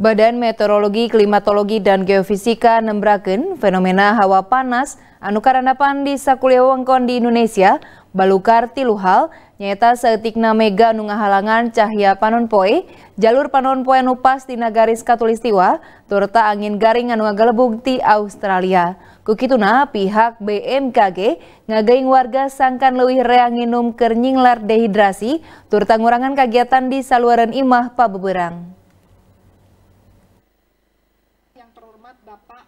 Badan Meteorologi, Klimatologi, dan Geofisika nembraken fenomena hawa panas anu karanapan di sakulia wengkon di Indonesia, balukar tiluhal, nyata seetikna mega nungahalangan halangan cahya panon poe, jalur panon poe nupas di nagaris katulistiwa, turta angin garing anu ngagalebug di Australia. Kukituna pihak BMKG ngagaing warga sangkan lewi reanginum kernyinglar dehidrasi, turta ngurangan kegiatan di saluran imah pabeberang yang terhormat Bapak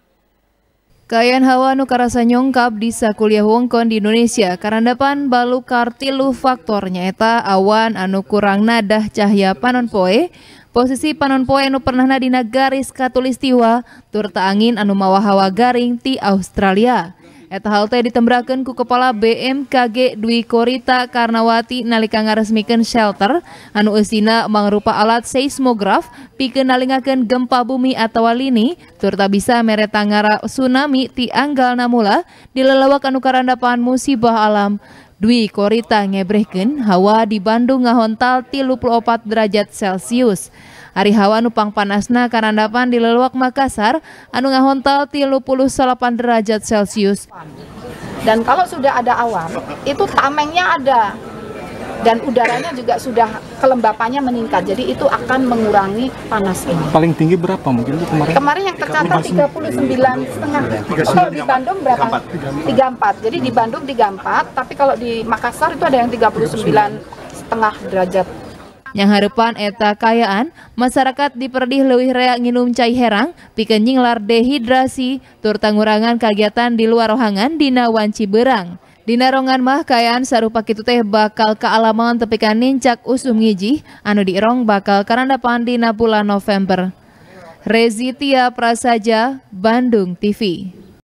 Kayan hawa nukarasa nyongkap di sakuliah wongkon di Indonesia Karena depan balu kartilu faktor nyaeta awan anu kurang nadah cahya panon poe posisi panon poe anu pernah nadina garis katulistiwa turta angin anu mawa hawa garing ti Australia Eta halte ditembrakan ku Kepala BMKG Dwi Korita Karnawati nalika ngaresmikan shelter anu esina mangrupa alat seismograf pikenalingaken gempa bumi atau lini turta bisa meretangara tsunami ti anggal namula dilelawak anu karandapan musibah alam. Dwi Korita ngebrehken hawa di Bandung ngahontal 34 derajat Celcius. Ari hawa nupang panasna karandapan di leluak Makassar anu ngahontal 38 derajat Celcius. Dan kalau sudah ada awan, itu tamengnya ada dan udaranya juga sudah kelembapannya meningkat. Jadi itu akan mengurangi panas ini. Paling tinggi berapa mungkin itu kemarin? Kemarin yang tercatat 39,5. setengah. Kalau di Bandung berapa? 34. Jadi di Bandung 34, tapi kalau di Makassar itu ada yang 39,5 setengah derajat yang harapan eta kayaan masyarakat diperdih lewih rea nginum cai herang pikenjing lar dehidrasi tur tangurangan kegiatan di luar rohangan dina wanci berang narongan mah kayaan sarupa kitu teh bakal kealaman tepikan nincak usum ngiji anu diirong bakal karanda dina bulan November. Rezitia Prasaja, Bandung TV.